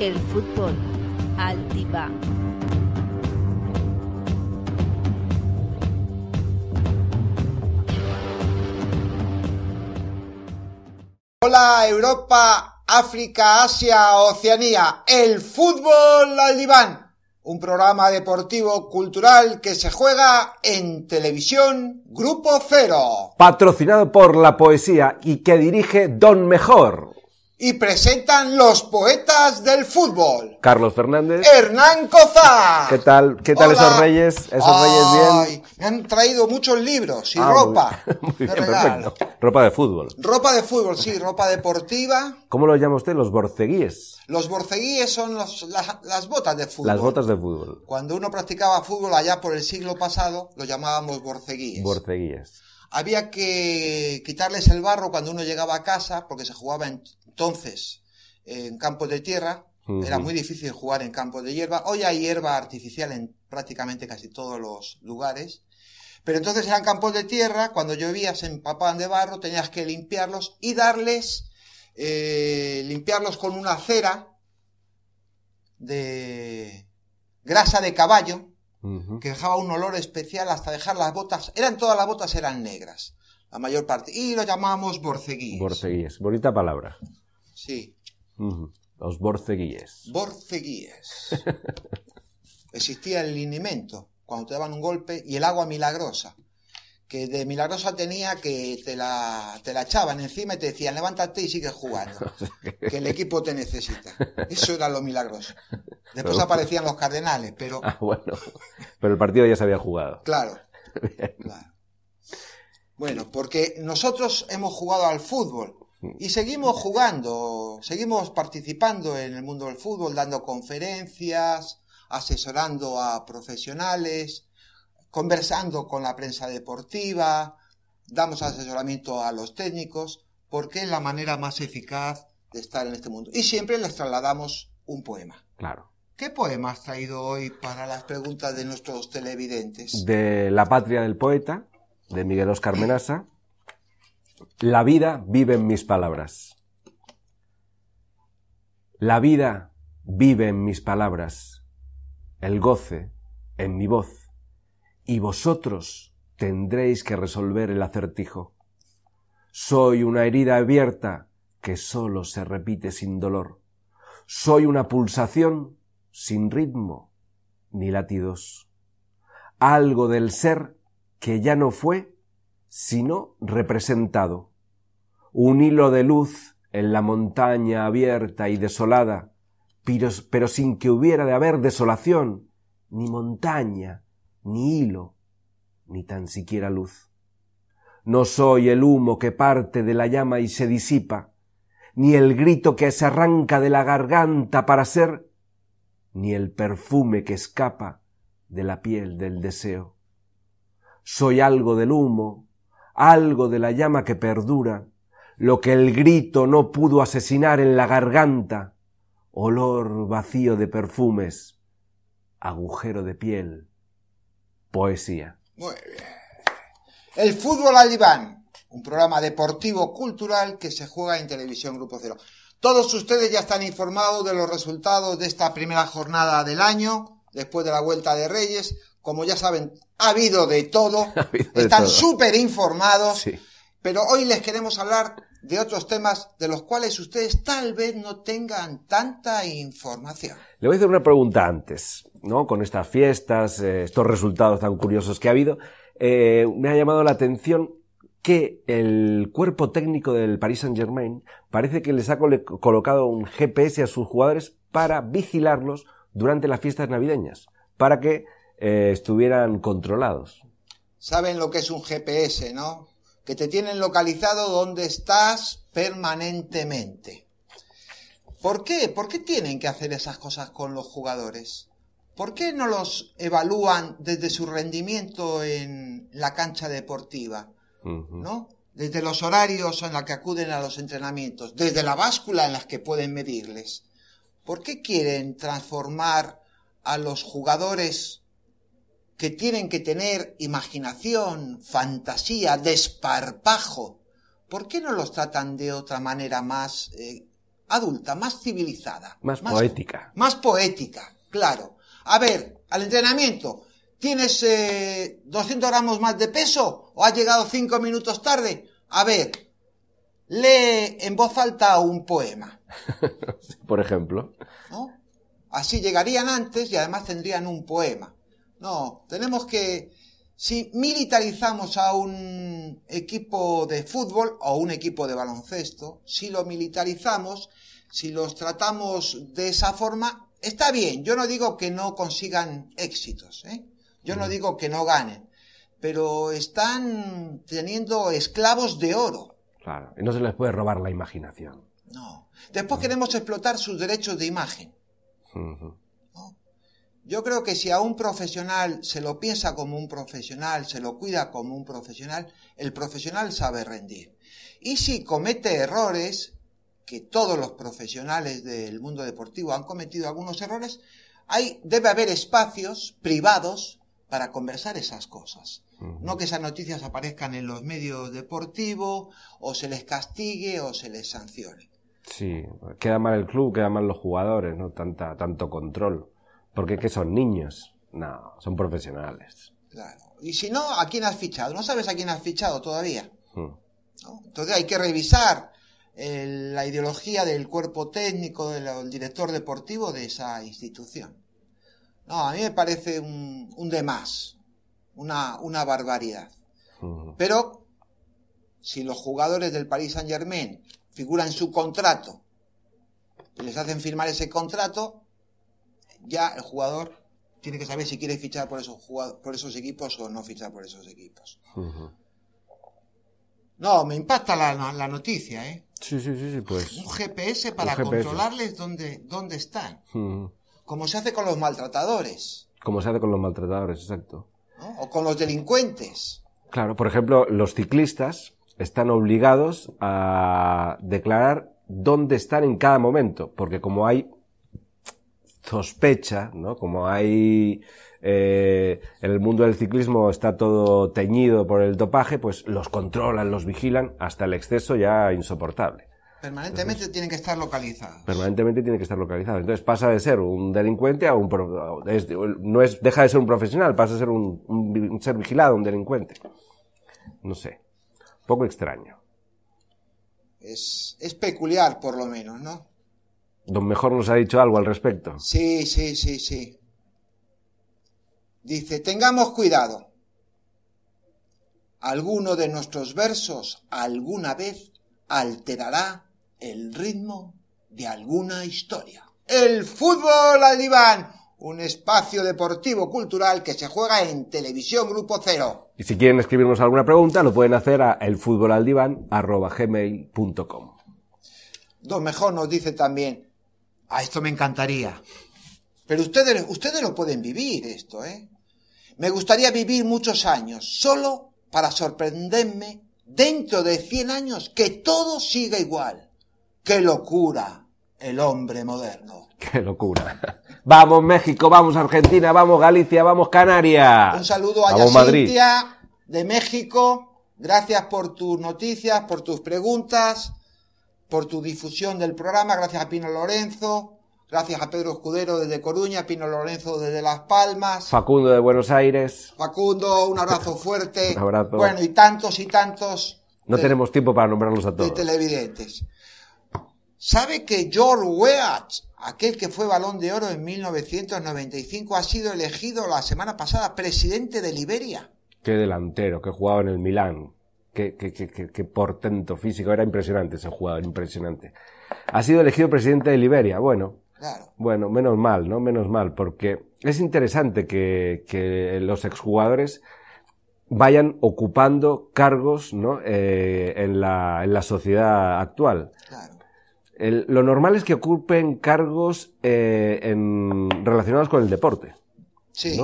El fútbol, al diván. Hola Europa, África, Asia, Oceanía, el fútbol al diván, un programa deportivo cultural que se juega en televisión Grupo Cero. Patrocinado por la poesía y que dirige Don Mejor y presentan los poetas del fútbol. Carlos Fernández. Hernán Cozá. ¿Qué tal? ¿Qué tal esos reyes? ¿Esos reyes bien? Me han traído muchos libros y ah, ropa. Muy, bien, perfecto. Ropa de fútbol. Ropa de fútbol, sí, ropa deportiva. ¿Cómo lo llama usted? Los borceguíes. Los borceguíes son las, botas de fútbol. Las botas de fútbol. Cuando uno practicaba fútbol allá por el siglo pasado, lo llamábamos borceguíes. Borceguíes. Había que quitarles el barro cuando uno llegaba a casa, porque se jugaba entonces en campos de tierra. Era muy difícil jugar en campos de hierba. Hoy hay hierba artificial en prácticamente casi todos los lugares. Pero entonces eran campos de tierra, cuando llovía se empapaban de barro, tenías que limpiarlos y darles, eh, limpiarlos con una cera de grasa de caballo, que dejaba un olor especial hasta dejar las botas, eran todas las botas eran negras, la mayor parte, y lo llamamos borceguíes. Borceguíes, bonita palabra. Sí. Los borceguíes. Borceguíes. Existía el linimento, cuando te daban un golpe, y el agua milagrosa que de milagrosa tenía que te la, te la echaban encima y te decían, levántate y sigue jugando, que el equipo te necesita. Eso era lo milagroso. Después aparecían los cardenales, pero... Ah, bueno, pero el partido ya se había jugado. Claro, claro. Bueno, porque nosotros hemos jugado al fútbol y seguimos jugando, seguimos participando en el mundo del fútbol, dando conferencias, asesorando a profesionales, conversando con la prensa deportiva, damos asesoramiento a los técnicos, porque es la manera más eficaz de estar en este mundo. Y siempre les trasladamos un poema. Claro. ¿Qué poema has traído hoy para las preguntas de nuestros televidentes? De La patria del poeta, de Miguel Oscar Menasa. La vida vive en mis palabras. La vida vive en mis palabras. El goce en mi voz y vosotros tendréis que resolver el acertijo. Soy una herida abierta que sólo se repite sin dolor. Soy una pulsación sin ritmo ni latidos. Algo del ser que ya no fue, sino representado. Un hilo de luz en la montaña abierta y desolada, pero, pero sin que hubiera de haber desolación, ni montaña, ni hilo, ni tan siquiera luz. No soy el humo que parte de la llama y se disipa, ni el grito que se arranca de la garganta para ser, ni el perfume que escapa de la piel del deseo. Soy algo del humo, algo de la llama que perdura, lo que el grito no pudo asesinar en la garganta, olor vacío de perfumes, agujero de piel, poesía. Muy bien. El fútbol al un programa deportivo cultural que se juega en Televisión Grupo Cero. Todos ustedes ya están informados de los resultados de esta primera jornada del año, después de la Vuelta de Reyes. Como ya saben, ha habido de todo, están súper informados, sí. pero hoy les queremos hablar de otros temas de los cuales ustedes tal vez no tengan tanta información. Le voy a hacer una pregunta antes, ¿no? Con estas fiestas, eh, estos resultados tan curiosos que ha habido, eh, me ha llamado la atención que el cuerpo técnico del Paris Saint-Germain parece que les ha colocado un GPS a sus jugadores para vigilarlos durante las fiestas navideñas, para que eh, estuvieran controlados. Saben lo que es un GPS, ¿no? que te tienen localizado donde estás permanentemente. ¿Por qué? ¿Por qué tienen que hacer esas cosas con los jugadores? ¿Por qué no los evalúan desde su rendimiento en la cancha deportiva? ¿No? Desde los horarios en los que acuden a los entrenamientos, desde la báscula en las que pueden medirles. ¿Por qué quieren transformar a los jugadores que tienen que tener imaginación, fantasía, desparpajo. ¿Por qué no los tratan de otra manera más eh, adulta, más civilizada? Más, poética. Más poética, claro. A ver, al entrenamiento. ¿Tienes eh, 200 gramos más de peso? ¿O has llegado cinco minutos tarde? A ver, lee en voz alta un poema. Por ejemplo. Así llegarían antes y además tendrían un poema. No, tenemos que, si militarizamos a un equipo de fútbol o un equipo de baloncesto, si lo militarizamos, si los tratamos de esa forma, está bien. Yo no digo que no consigan éxitos, ¿eh? yo no digo que no ganen, pero están teniendo esclavos de oro. Claro, y no se les puede robar la imaginación. No. Después queremos explotar sus derechos de imagen. Yo creo que si a un profesional se lo piensa como un profesional, se lo cuida como un profesional, el profesional sabe rendir. Y si comete errores, que todos los profesionales del mundo deportivo han cometido algunos errores, hay, debe haber espacios privados para conversar esas cosas. No que esas noticias aparezcan en los medios deportivos, o se les castigue o se les sancione. Sí, queda mal el club, queda mal los jugadores, ¿no? Tanta, tanto control. Porque que son niños? No, son profesionales. Y si no, ¿a quién has fichado? No sabes a quién has fichado todavía. Hmm. Entonces hay que revisar eh, la ideología del cuerpo técnico, del, director deportivo de esa institución. No, a mí me parece un, un de más, una, barbaridad. Hmm. Pero si los jugadores del Paris Saint Germain figuran su contrato, les hacen firmar ese contrato, ya el jugador tiene que saber si quiere fichar por esos, por esos equipos o no fichar por esos equipos. No, me impacta la, noticia, ¿eh? Sí, sí, sí, pues. Un GPS para controlarles dónde, están. Como se hace con los maltratadores. Como se hace con los maltratadores, exacto. O con los delincuentes. Claro, por ejemplo, los ciclistas están obligados a declarar dónde están en cada momento, porque como hay sospecha, ¿no? Como hay eh, en el mundo del ciclismo está todo teñido por el dopaje, pues los controlan, los vigilan hasta el exceso ya insoportable. Permanentemente tienen que estar localizados. Permanentemente tienen que estar localizados. Entonces pasa de ser un delincuente a un... no es, deja de ser un profesional, pasa a ser un, ser vigilado, un delincuente. No sé. Poco extraño. es peculiar, por lo menos, ¿no? Don Mejor nos ha dicho algo al respecto. Sí, sí, sí, sí. Dice, tengamos cuidado. Alguno de nuestros versos alguna vez alterará el ritmo de alguna historia. El fútbol al diván, un espacio deportivo cultural que se juega en Televisión Grupo Cero. Y si quieren escribirnos alguna pregunta, lo pueden hacer a elfutbolaldiván.com. Don Mejor nos dice también, a esto me encantaría. Pero ustedes, ustedes lo pueden vivir esto, ¿eh? Me gustaría vivir muchos años, solo para sorprenderme dentro de 100 años que todo siga igual. ¡Qué locura! El hombre moderno. ¡Qué locura! Vamos México, vamos Argentina, vamos Galicia, vamos Canarias. Un saludo a Cintia de México. Gracias por tus noticias, por tus preguntas por tu difusión del programa, gracias a Pino Lorenzo, gracias a Pedro Escudero desde Coruña, Pino Lorenzo desde Las Palmas. Facundo de Buenos Aires. Facundo, un abrazo fuerte. un abrazo. Bueno, y tantos y tantos. No tenemos tiempo para nombrarlos a todos. De televidentes. ¿Sabe que George Weah, aquel que fue balón de oro en 1995, ha sido elegido la semana pasada presidente de Liberia? Qué delantero, que jugaba en el Milán que portento físico. Era impresionante ese jugador, impresionante. Ha sido elegido presidente de Liberia. Bueno, bueno, menos mal, ¿no? Menos mal, porque es interesante que, que los exjugadores vayan ocupando cargos ¿no? Eh, en, la, en, la, sociedad actual. lo normal es que ocupen cargos eh, relacionados con el deporte. Sí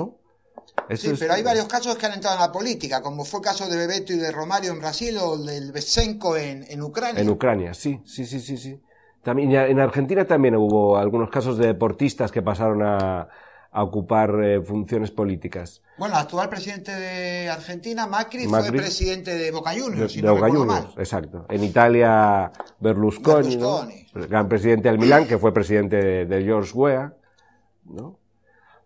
sí, pero hay varios casos que han entrado en la política, como fue el caso de Bebeto y de Romario en Brasil o del Besenko en, Ucrania. En Ucrania, sí, sí, sí, sí, sí. También, en Argentina también hubo algunos casos de deportistas que pasaron a, ocupar eh, funciones políticas. Bueno, el actual presidente de Argentina, Macri, fue presidente de Boca Juniors. De, Boca Juniors, exacto. En Italia, Berlusconi, Berlusconi. gran presidente del Milán, que fue presidente de, George Weah. ¿no?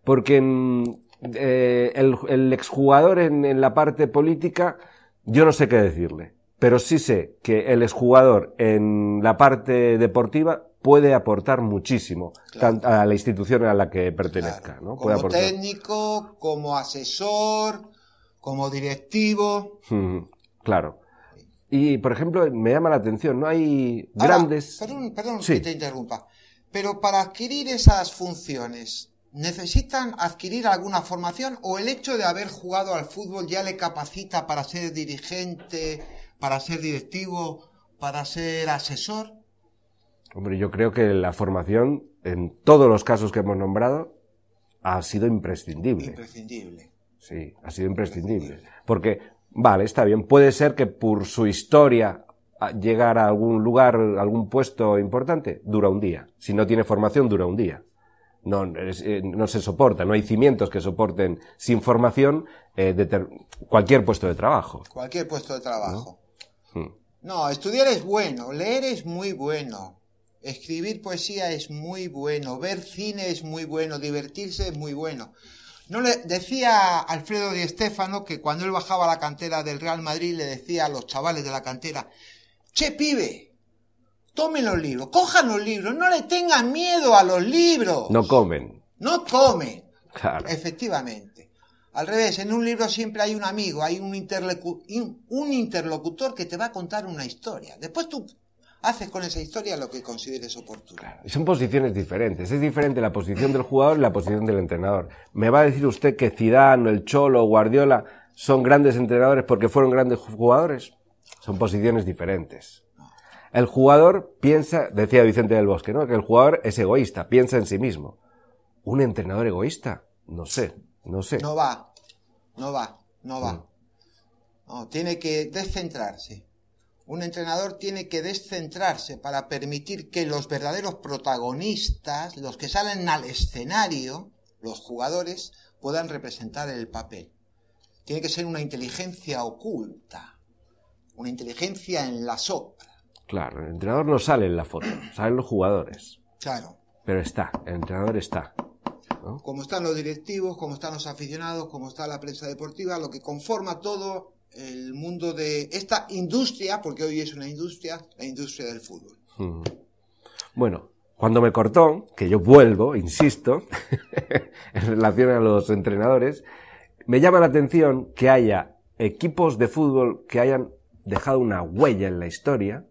Porque en, eh, el, exjugador en, la parte política, yo no sé qué decirle. Pero sí sé que el exjugador en la parte deportiva puede aportar muchísimo a la institución a la que pertenezca. como técnico, como asesor, como directivo. Hmm, claro. Y, por ejemplo, me llama la atención, no hay grandes... Perdón, perdón te interrumpa, pero para adquirir esas funciones, necesitan adquirir alguna formación o el hecho de haber jugado al fútbol ya le capacita para ser dirigente, para ser directivo, para ser asesor? Hombre, yo creo que la formación, en todos los casos que hemos nombrado, ha sido imprescindible. Imprescindible. Sí, ha sido imprescindible. Porque, vale, está bien, puede ser que por su historia llegar a algún lugar, algún puesto importante, dura un día. Si no tiene formación, dura un día no, eh, no se soporta, no hay cimientos que soporten sin formación eh, cualquier puesto de trabajo. Cualquier puesto de trabajo. Hmm. ¿No? estudiar es bueno, leer es muy bueno, escribir poesía es muy bueno, ver cine es muy bueno, divertirse es muy bueno. No le decía Alfredo Di Stéfano que cuando él bajaba a la cantera del Real Madrid le decía a los chavales de la cantera, "Che pibe, tomen los libros, cojan los libros, no le tengan miedo a los libros. No comen. No comen. Efectivamente. Al revés, en un libro siempre hay un amigo, hay un, un interlocutor que te va a contar una historia. Después tú haces con esa historia lo que consideres oportuno. Y son posiciones diferentes. Es diferente la posición del jugador y la posición del entrenador. ¿Me va a decir usted que Zidane, el Cholo, Guardiola son grandes entrenadores porque fueron grandes jugadores? Son posiciones diferentes. El jugador piensa, decía Vicente del Bosque, ¿no? Que el jugador es egoísta, piensa en sí mismo. ¿Un entrenador egoísta? No sé, no sé. No va, no va, no va. Mm. tiene que descentrarse. Un entrenador tiene que descentrarse para permitir que los verdaderos protagonistas, los que salen al escenario, los jugadores, puedan representar el papel. Tiene que ser una inteligencia oculta, una inteligencia en la sopa Claro, el entrenador no sale en la foto, salen los jugadores. Claro. Pero está, el entrenador está. Como están los directivos, como están los aficionados, como está la prensa deportiva, lo que conforma todo el mundo de esta industria, porque hoy es una industria, la industria del fútbol. Hmm. Bueno, cuando me cortó, que yo vuelvo, insisto, en relación a los entrenadores, me llama la atención que haya equipos de fútbol que hayan dejado una huella en la historia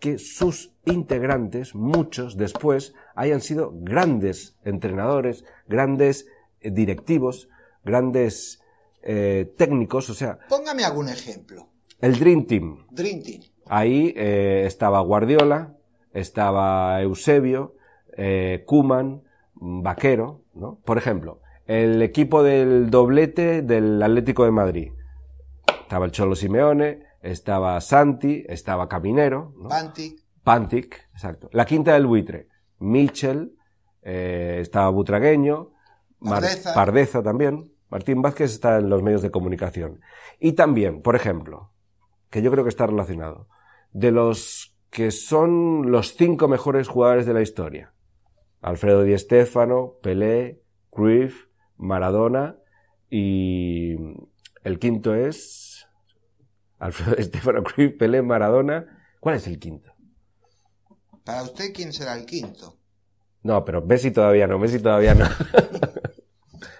que sus integrantes, muchos después, hayan sido grandes entrenadores, grandes eh, directivos, grandes eh, técnicos, o sea... Póngame algún ejemplo. El Dream Team. Dream Team. Ahí eh, estaba Guardiola, estaba Eusebio, eh, Kuman, Vaquero, ¿no? Por ejemplo, el equipo del doblete del Atlético de Madrid. Estaba el Cholo Simeone, estaba Santi, estaba Caminero. ¿no? Pantic. Pantic, exacto. La Quinta del Buitre, Mitchell, eh, estaba Butragueño, Pardeza. también. Martín Vázquez está en los medios de comunicación. Y también, por ejemplo, que yo creo que está relacionado, de los que son los cinco mejores jugadores de la historia. Alfredo Di Stéfano, Pelé, Cruyff, Maradona y el quinto es Alfredo Estefano Cruz, Pelé, Maradona. ¿Cuál es el quinto? Para usted, ¿quién será el quinto? No, pero Messi todavía no, Messi todavía no.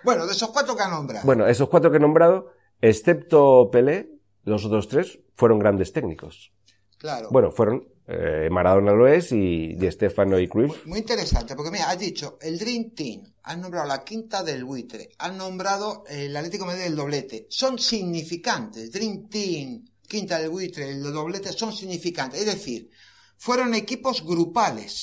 bueno, de esos cuatro que ha nombrado. Bueno, esos cuatro que he nombrado, excepto Pelé, los otros tres fueron grandes técnicos. Claro. Bueno, fueron eh, Maradona lo es y Estefano y Cruz. Muy interesante, porque mira, has dicho el Dream Team, han nombrado la quinta del buitre, han nombrado eh, el Atlético Medio del doblete. Son significantes. Dream Team, Quinta del Buitre, el doblete, son significantes. Es decir, fueron equipos grupales.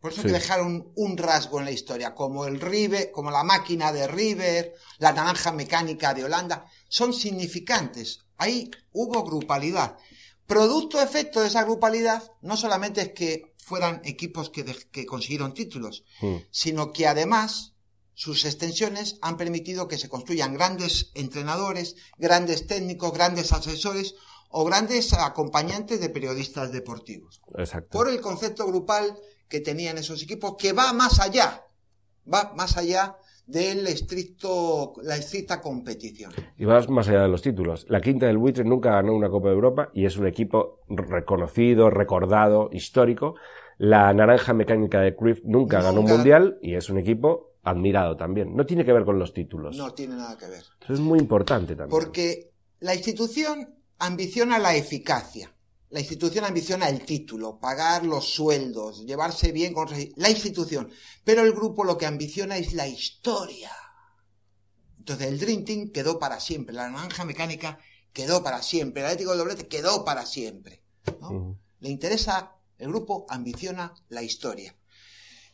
Por eso que dejaron un rasgo en la historia, como el River, como la máquina de River, la naranja mecánica de Holanda, son significantes. Ahí hubo grupalidad. Producto efecto de esa grupalidad no solamente es que fueran equipos que, que consiguieron títulos, hmm. sino que además sus extensiones han permitido que se construyan grandes entrenadores, grandes técnicos, grandes asesores, o grandes acompañantes de periodistas deportivos. Exacto. Por el concepto grupal que tenían esos equipos, que va más allá, va más allá del estricto, la estricta competición. Y va más allá de los títulos. La quinta del buitre nunca ganó una Copa de Europa y es un equipo reconocido, recordado, histórico. La naranja mecánica de Cruyff nunca, ganó un mundial y es un equipo admirado también. No tiene que ver con los títulos. No tiene nada que ver. Eso es muy importante también. Porque la institución ambiciona la eficacia. La institución ambiciona el título, pagar los sueldos, llevarse bien con la institución. Pero el grupo lo que ambiciona es la historia. Entonces el drinking quedó para siempre, la naranja mecánica quedó para siempre, el ética del Doblete quedó para siempre. Le interesa, el grupo ambiciona la historia.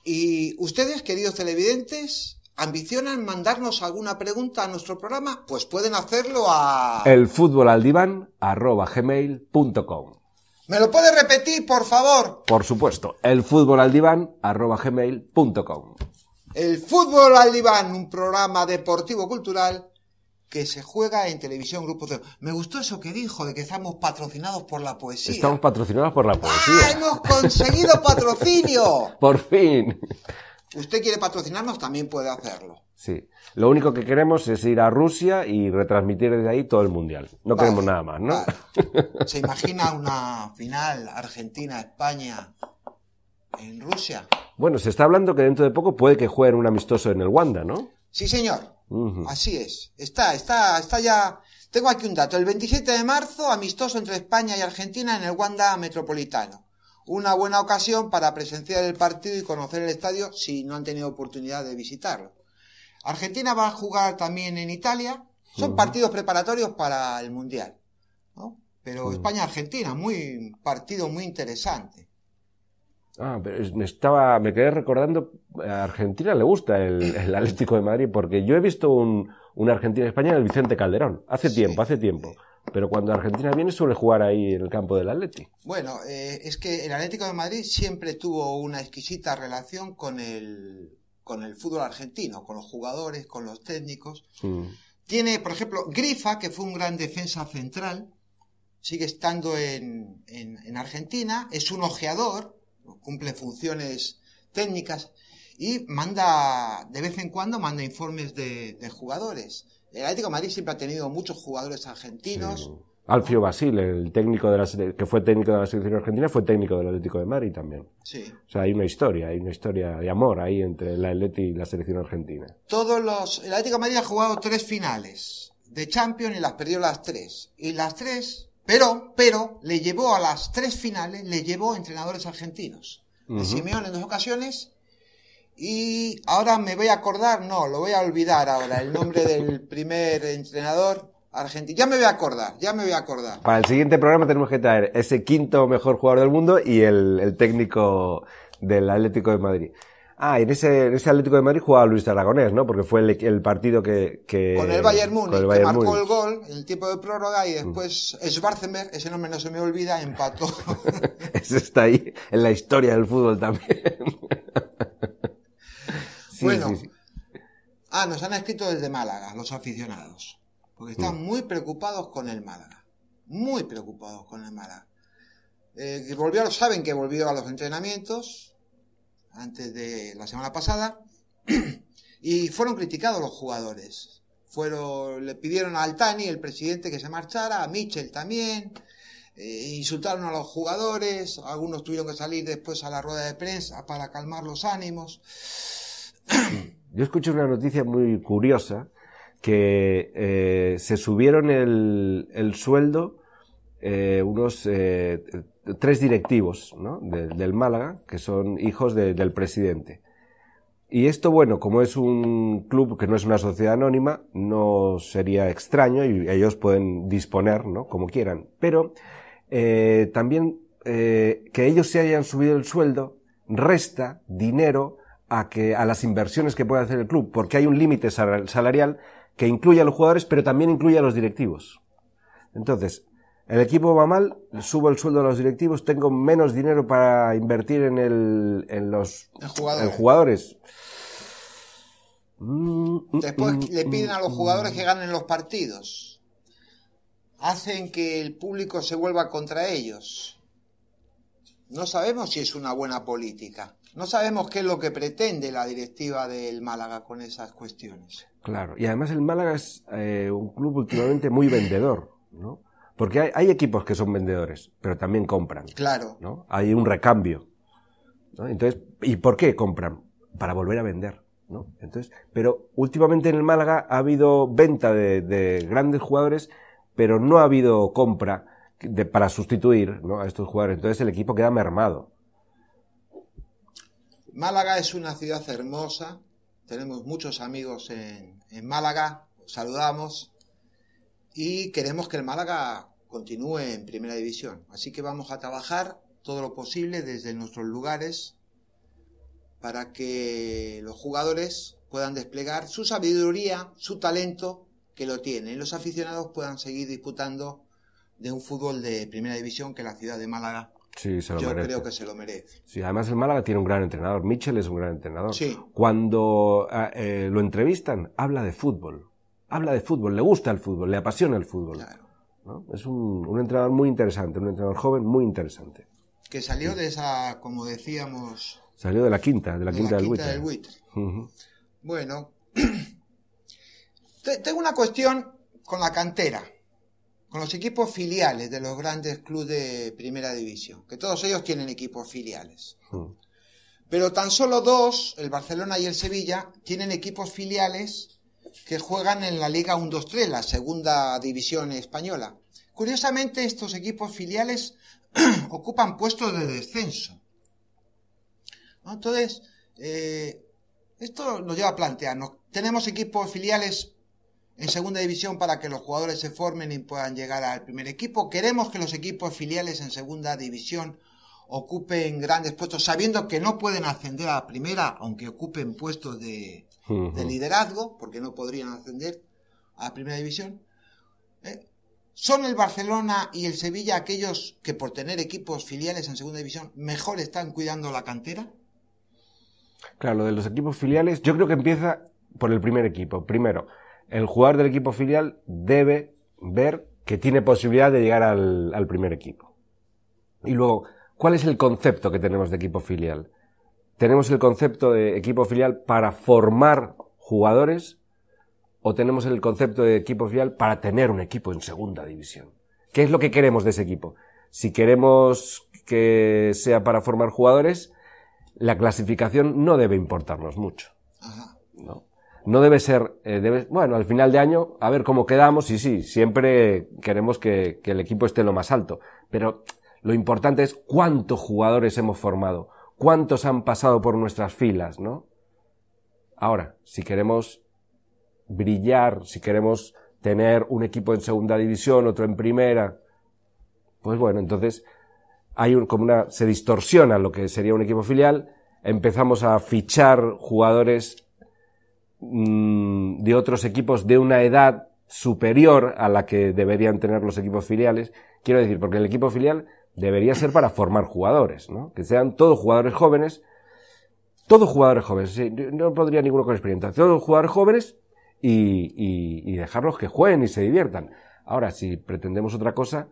Y ustedes, queridos televidentes, ambicionan mandarnos alguna pregunta a nuestro programa, pues pueden hacerlo a Elfutbolaldivan.com ¿Me lo puede repetir, por favor? Por supuesto, Elfutbolaldivan.com El fútbol al diván, un programa deportivo cultural que se juega en televisión Grupo Cero. Me gustó eso que dijo de que estamos patrocinados por la poesía. Estamos patrocinados por la poesía. ¡Ah, hemos conseguido patrocinio! por fin usted quiere patrocinarnos, también puede hacerlo. Sí. Lo único que queremos es ir a Rusia y retransmitir desde ahí todo el mundial. No queremos nada más, ¿no? ¿Se imagina una final Argentina-España en Rusia? Bueno, se está hablando que dentro de poco puede que jueguen un amistoso en el Wanda, ¿no? Sí, señor. Así es. Está, está, está ya. Tengo aquí un dato. El 27 de marzo, amistoso entre España y Argentina en el Wanda Metropolitano una buena ocasión para presenciar el partido y conocer el estadio si no han tenido oportunidad de visitarlo. Argentina va a jugar también en Italia. Son partidos preparatorios para el Mundial. Pero España-Argentina, muy partido muy interesante. Ah, pero me estaba, me quedé recordando, a Argentina le gusta el, Atlético de Madrid, porque yo he visto un, un Argentina-España el Vicente Calderón, hace tiempo, hace tiempo. Pero cuando Argentina viene suele jugar ahí en el campo del Atlético. Bueno, eh, es que el Atlético de Madrid siempre tuvo una exquisita relación con el, fútbol argentino, con los jugadores, con los técnicos. Tiene, por ejemplo, Grifa, que fue un gran defensa central, sigue estando en, Argentina, es un ojeador, cumple funciones técnicas y manda, de vez en cuando, manda informes de jugadores. El Atlético Madrid siempre ha tenido muchos jugadores argentinos. Alfio Basile, el técnico de la, que fue técnico de la selección argentina, fue técnico del Atlético de Madrid también. Sí. O sea, hay una historia, hay una historia de amor ahí entre el Atlético y la selección argentina. Todos los, el Atlético de Madrid ha jugado tres finales de Champions y las perdió las tres. Y las tres, pero, pero, le llevó a las tres finales, le llevó entrenadores argentinos. El Simeone en dos ocasiones y ahora me voy a acordar, no, lo voy a olvidar ahora, el nombre del primer entrenador argentino. Ya me voy a acordar, ya me voy a acordar. Para el siguiente programa tenemos que traer ese quinto mejor jugador del mundo y el, el técnico del Atlético de Madrid. Ah, en ese, en ese Atlético de Madrid jugaba Luis Aragonés, ¿no? Porque fue el, el partido que, que, Con el Bayern Múnich, el que marcó el gol en el tiempo de prórroga y después mm. Schwarzenberg, ese nombre no se me olvida, empató. Eso está ahí en la historia del fútbol también. bueno. Ah, nos han escrito desde Málaga, los aficionados. Porque están mm. muy preocupados con el Málaga. Muy preocupados con el Málaga. Eh, volvió, saben que volvió a los entrenamientos antes de la semana pasada. y fueron criticados los jugadores. Fueron, le pidieron a Altani, el presidente, que se marchara, a Mitchell también. Eh, insultaron a los jugadores, algunos tuvieron que salir después a la rueda de prensa para calmar los ánimos. Yo escuché una noticia muy curiosa que eh, se subieron el, sueldo eh, unos eh, tres directivos del Málaga, que son hijos del presidente. Y esto, bueno, como es un club que no es una sociedad anónima, no sería extraño y ellos pueden disponer, ¿no? Como quieran. Pero también que ellos se hayan subido el sueldo resta dinero a, que, a las inversiones que puede hacer el club, porque hay un límite salarial que incluye a los jugadores, pero también incluye a los directivos. Entonces, el equipo va mal, subo el sueldo a los directivos, tengo menos dinero para invertir en, el, en los jugadores. Mm, Después mm, le piden mm, a los jugadores que ganen los partidos. Hacen que el público se vuelva contra ellos. No sabemos si es una buena política. No sabemos qué es lo que pretende la directiva del Málaga con esas cuestiones. Claro, y además el Málaga es eh, un club últimamente muy vendedor, ¿no? Porque hay, equipos que son vendedores, pero también compran. Claro. ¿no? Hay un recambio. Entonces, ¿y por qué compran? Para volver a vender. ¿no? Entonces, pero últimamente en el Málaga ha habido venta de, grandes jugadores, pero no ha habido compra para sustituir a estos jugadores. Entonces el equipo queda mermado. Málaga es una ciudad hermosa, tenemos muchos amigos en, Málaga, saludamos y queremos que el Málaga continúe en primera división. Así que vamos a trabajar todo lo posible desde nuestros lugares para que los jugadores puedan desplegar su sabiduría, su talento que lo tienen y los aficionados puedan seguir disputando de un fútbol de primera división que la ciudad de Málaga Sí, Yo creo que se lo merece. Sí, además el Málaga tiene un gran entrenador. Mitchell es un gran entrenador. Cuando ah, eh, lo entrevistan, habla de fútbol. Habla de fútbol, le gusta el fútbol, le apasiona el fútbol. ¿no? Es un, entrenador muy interesante, un entrenador joven muy interesante. Que salió de esa, como decíamos... Salió de la quinta, de la, quinta, del quinta, Bueno, tengo una cuestión con la cantera con los equipos filiales de los grandes clubes de primera división, que todos ellos tienen equipos filiales. Hmm. Pero tan solo dos, el Barcelona y el Sevilla, tienen equipos filiales que juegan en la Liga 1-2-3, la segunda división española. Curiosamente, estos equipos filiales ocupan puestos de descenso. Entonces, eh, esto nos lleva a plantearnos, tenemos equipos filiales en segunda división para que los jugadores se formen y puedan llegar al primer equipo. Queremos que los equipos filiales en segunda división ocupen grandes puestos, sabiendo que no pueden ascender a primera, aunque ocupen puestos de, liderazgo, porque no podrían ascender a primera división. ¿eh? Son el Barcelona y el Sevilla aquellos que por tener equipos filiales en segunda división mejor están cuidando la cantera. Claro, lo de los equipos filiales, yo creo que empieza por el primer equipo. Primero, el jugador del equipo filial debe ver que tiene posibilidad de llegar al, al primer equipo. Y luego, ¿cuál es el concepto que tenemos de equipo filial? ¿Tenemos el concepto de equipo filial para formar jugadores o tenemos el concepto de equipo filial para tener un equipo en segunda división? ¿Qué es lo que queremos de ese equipo? Si queremos que sea para formar jugadores, la clasificación no debe importarnos mucho. ¿no? no debe ser, eh, bueno, al final de año, a ver cómo quedamos, y sí, siempre queremos que, que el equipo esté lo más alto, pero lo importante es cuántos jugadores hemos formado, cuántos han pasado por nuestras filas, ¿no? Ahora, si queremos brillar, si queremos tener un equipo en segunda división, otro en primera, pues bueno, entonces hay un, como una, se distorsiona lo que sería un equipo filial, empezamos a fichar jugadores Mm, de otros equipos de una edad superior a la que deberían tener los equipos filiales. Quiero decir, porque el equipo filial debería ser para formar jugadores, ¿no? Que sean todos jugadores jóvenes, todos jugadores jóvenes, no podría ninguno con experiencia, todos jugadores jóvenes y, dejarlos que jueguen y se diviertan. Ahora, si pretendemos otra cosa...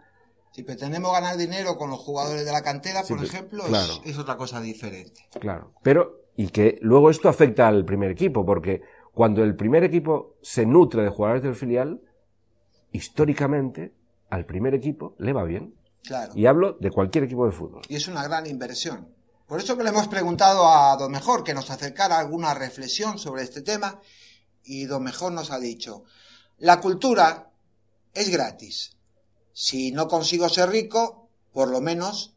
Si pretendemos ganar dinero con los jugadores de la cantera, por ejemplo, es, es otra cosa diferente. Claro, pero y que luego esto afecta al primer equipo, porque cuando el primer equipo se nutre de jugadores del filial, históricamente al primer equipo le va bien. Claro. Y hablo de cualquier equipo de fútbol. Y es una gran inversión. Por eso que le hemos preguntado a Don Mejor que nos acercara alguna reflexión sobre este tema y Don Mejor nos ha dicho, la cultura es gratis. Si no consigo ser rico, por lo menos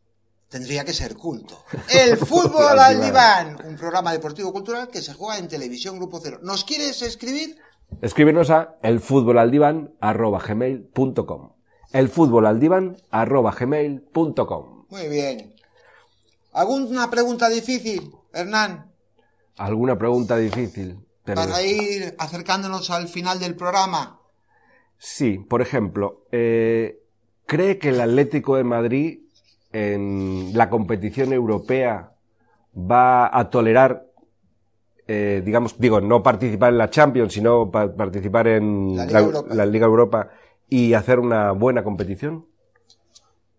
tendría que ser culto. El fútbol al diván, un programa deportivo cultural que se juega en televisión Grupo Cero. ¿Nos quieres escribir? Escríbenos a elfutbolaldivan@gmail.com. Elfutbolaldivan@gmail.com. Muy bien. ¿Alguna pregunta difícil, Hernán? ¿Alguna pregunta difícil? Para ir acercándonos al final del programa. Sí, por ejemplo, eh, ¿cree que el Atlético de Madrid en la competición europea va a tolerar, eh, digamos, digo, no participar en la Champions, sino participar en la Liga, Europa. y hacer una buena competición?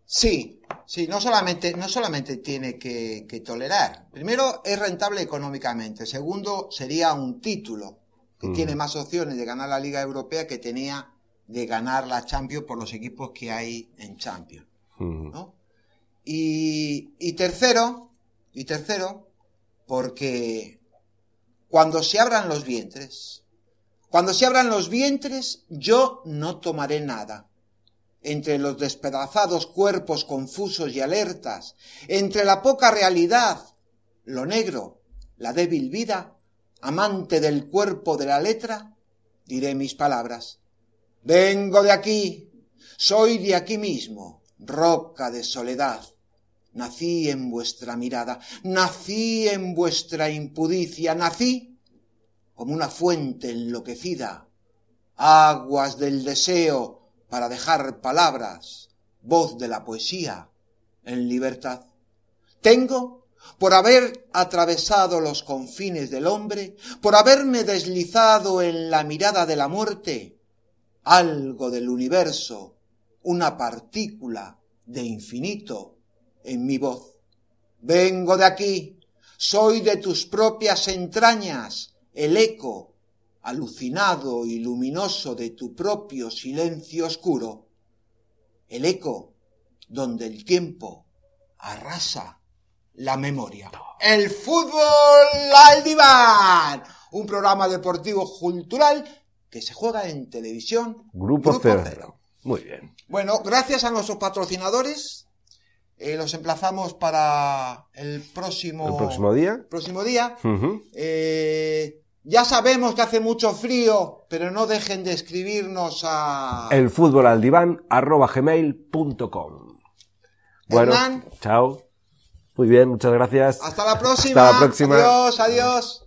Sí, sí, no solamente, no solamente tiene que, tolerar. Primero, es rentable económicamente. Segundo, sería un título que mm. tiene más opciones de ganar la Liga Europea que tenía de ganar la Champions por los equipos que hay en Champions. Mm. ¿no? Y, tercero, y tercero, porque cuando se abran los vientres, cuando se abran los vientres, yo no tomaré nada. Entre los despedazados cuerpos confusos y alertas, entre la poca realidad, lo negro, la débil vida, amante del cuerpo de la letra, diré mis palabras. Vengo de aquí, soy de aquí mismo, roca de soledad, Nací en vuestra mirada, nací en vuestra impudicia, nací como una fuente enloquecida, aguas del deseo para dejar palabras, voz de la poesía, en libertad. Tengo, por haber atravesado los confines del hombre, por haberme deslizado en la mirada de la muerte, algo del universo, una partícula de infinito en mi voz. Vengo de aquí, soy de tus propias entrañas, el eco, alucinado y luminoso de tu propio silencio oscuro, el eco donde el tiempo arrasa la memoria. El fútbol al diván, un programa deportivo cultural que se juega en televisión. Grupo, Muy bien. Bueno, gracias a nuestros patrocinadores eh, los emplazamos para el próximo, próximo día. Próximo día. Eh, ya sabemos que hace mucho frío, pero no dejen de escribirnos a gmail.com Bueno, chao. Muy bien, muchas gracias. Hasta la próxima. Hasta la próxima. Adiós, adiós.